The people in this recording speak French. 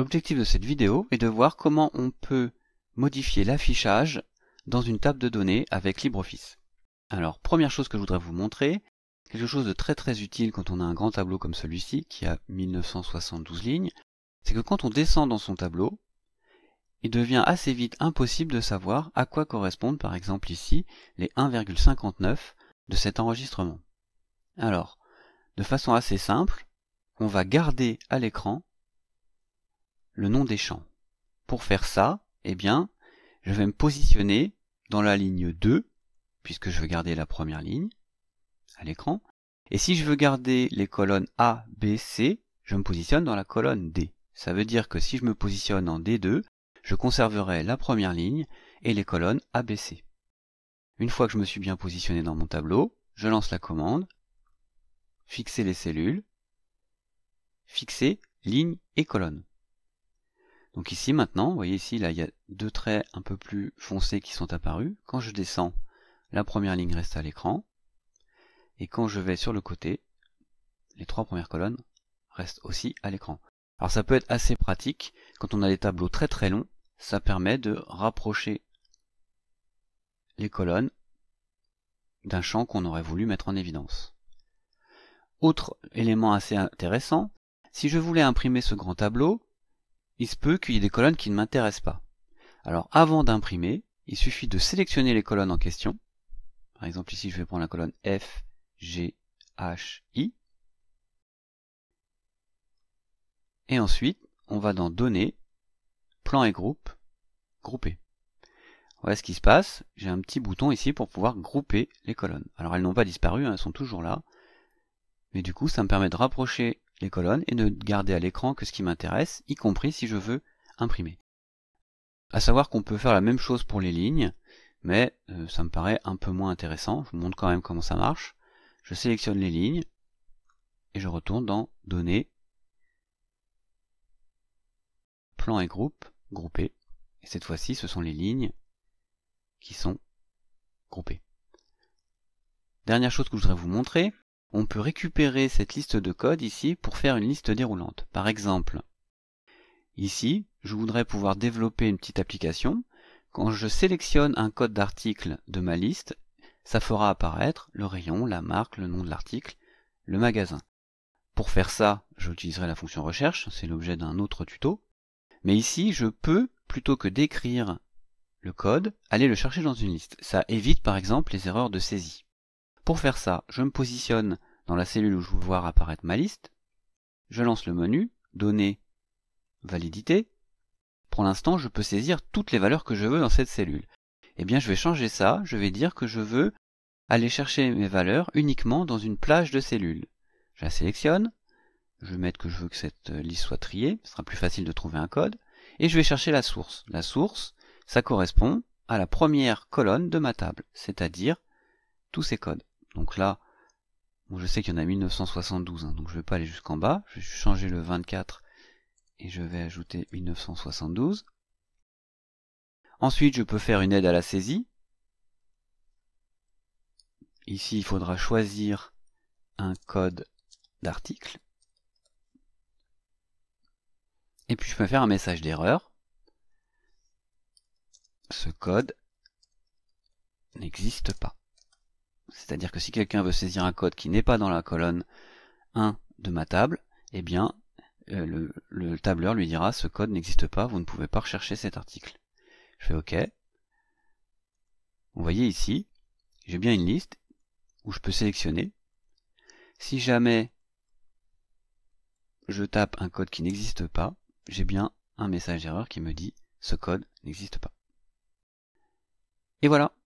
L'objectif de cette vidéo est de voir comment on peut modifier l'affichage dans une table de données avec LibreOffice. Alors, première chose que je voudrais vous montrer, quelque chose de très très utile quand on a un grand tableau comme celui-ci, qui a 1972 lignes, c'est que quand on descend dans son tableau, il devient assez vite impossible de savoir à quoi correspondent par exemple ici les 1,59 de cet enregistrement. Alors, de façon assez simple, on va garder à l'écran le nom des champs. Pour faire ça, eh bien, je vais me positionner dans la ligne 2, puisque je veux garder la première ligne à l'écran. Et si je veux garder les colonnes A, B, C, je me positionne dans la colonne D. Ça veut dire que si je me positionne en D2, je conserverai la première ligne et les colonnes A, B, C. Une fois que je me suis bien positionné dans mon tableau, je lance la commande, fixer les cellules, fixer ligne et colonne. Donc ici maintenant, vous voyez ici, là, il y a deux traits un peu plus foncés qui sont apparus. Quand je descends, la première ligne reste à l'écran. Et quand je vais sur le côté, les trois premières colonnes restent aussi à l'écran. Alors ça peut être assez pratique, quand on a des tableaux très très longs, ça permet de rapprocher les colonnes d'un champ qu'on aurait voulu mettre en évidence. Autre élément assez intéressant, si je voulais imprimer ce grand tableau, il se peut qu'il y ait des colonnes qui ne m'intéressent pas. Alors avant d'imprimer, il suffit de sélectionner les colonnes en question. Par exemple ici, je vais prendre la colonne F, G, H, I. Et ensuite, on va dans Données, Plan et Groupe, Grouper. Voilà ce qui se passe. J'ai un petit bouton ici pour pouvoir grouper les colonnes. Alors elles n'ont pas disparu, hein, elles sont toujours là. Mais du coup, ça me permet de rapprocher les colonnes et ne garder à l'écran que ce qui m'intéresse, y compris si je veux imprimer. À savoir qu'on peut faire la même chose pour les lignes, mais euh, ça me paraît un peu moins intéressant. Je vous montre quand même comment ça marche. Je sélectionne les lignes et je retourne dans Données, Plan et groupe, Grouper. Et cette fois-ci, ce sont les lignes qui sont groupées. Dernière chose que je voudrais vous montrer, on peut récupérer cette liste de codes ici pour faire une liste déroulante. Par exemple, ici, je voudrais pouvoir développer une petite application. Quand je sélectionne un code d'article de ma liste, ça fera apparaître le rayon, la marque, le nom de l'article, le magasin. Pour faire ça, j'utiliserai la fonction recherche, c'est l'objet d'un autre tuto. Mais ici, je peux, plutôt que d'écrire le code, aller le chercher dans une liste. Ça évite par exemple les erreurs de saisie. Pour faire ça, je me positionne dans la cellule où je veux voir apparaître ma liste. Je lance le menu, Données, Validité. Pour l'instant, je peux saisir toutes les valeurs que je veux dans cette cellule. Eh bien, je vais changer ça, je vais dire que je veux aller chercher mes valeurs uniquement dans une plage de cellules. Je la sélectionne, je vais mettre que je veux que cette liste soit triée, ce sera plus facile de trouver un code, et je vais chercher la source. La source, ça correspond à la première colonne de ma table, c'est-à-dire tous ces codes. Donc là, je sais qu'il y en a 1972, hein, donc je ne vais pas aller jusqu'en bas. Je vais changer le 24 et je vais ajouter 1972. Ensuite, je peux faire une aide à la saisie. Ici, il faudra choisir un code d'article. Et puis, je peux faire un message d'erreur. Ce code n'existe pas. C'est-à-dire que si quelqu'un veut saisir un code qui n'est pas dans la colonne 1 de ma table, eh bien, euh, le, le tableur lui dira ce code n'existe pas, vous ne pouvez pas rechercher cet article. Je fais OK. Vous voyez ici, j'ai bien une liste où je peux sélectionner. Si jamais je tape un code qui n'existe pas, j'ai bien un message d'erreur qui me dit ce code n'existe pas. Et voilà